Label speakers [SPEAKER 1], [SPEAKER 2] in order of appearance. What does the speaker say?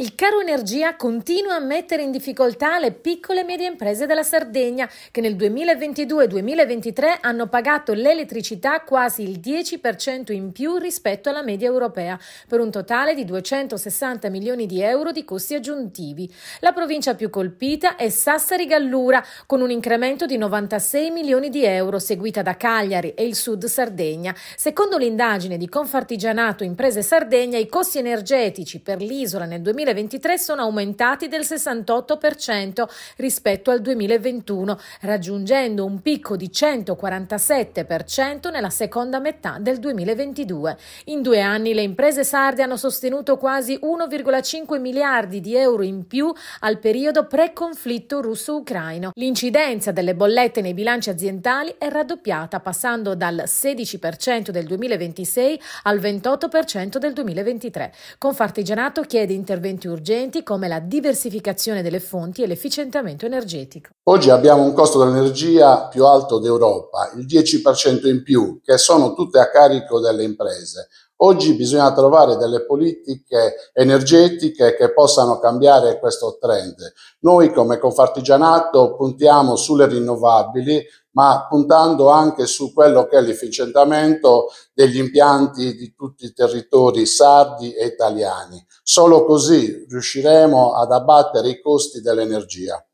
[SPEAKER 1] Il caro energia continua a mettere in difficoltà le piccole e medie imprese della Sardegna che nel 2022-2023 hanno pagato l'elettricità quasi il 10% in più rispetto alla media europea, per un totale di 260 milioni di euro di costi aggiuntivi. La provincia più colpita è Sassari Gallura, con un incremento di 96 milioni di euro, seguita da Cagliari e il Sud Sardegna. Secondo l'indagine di Confartigianato Imprese Sardegna, i costi energetici per l'isola nel 2022 2023 sono aumentati del 68% rispetto al 2021, raggiungendo un picco di 147% nella seconda metà del 2022. In due anni le imprese sarde hanno sostenuto quasi 1,5 miliardi di euro in più al periodo pre-conflitto russo-ucraino. L'incidenza delle bollette nei bilanci aziendali è raddoppiata, passando dal 16% del 2026 al 28% del 2023. Confartigianato chiede interventi interventi urgenti come la diversificazione delle fonti e l'efficientamento energetico.
[SPEAKER 2] Oggi abbiamo un costo dell'energia più alto d'Europa, il 10% in più, che sono tutte a carico delle imprese. Oggi bisogna trovare delle politiche energetiche che possano cambiare questo trend. Noi come Confartigianato puntiamo sulle rinnovabili, ma puntando anche su quello che è l'efficientamento degli impianti di tutti i territori sardi e italiani. Solo così riusciremo ad abbattere i costi dell'energia.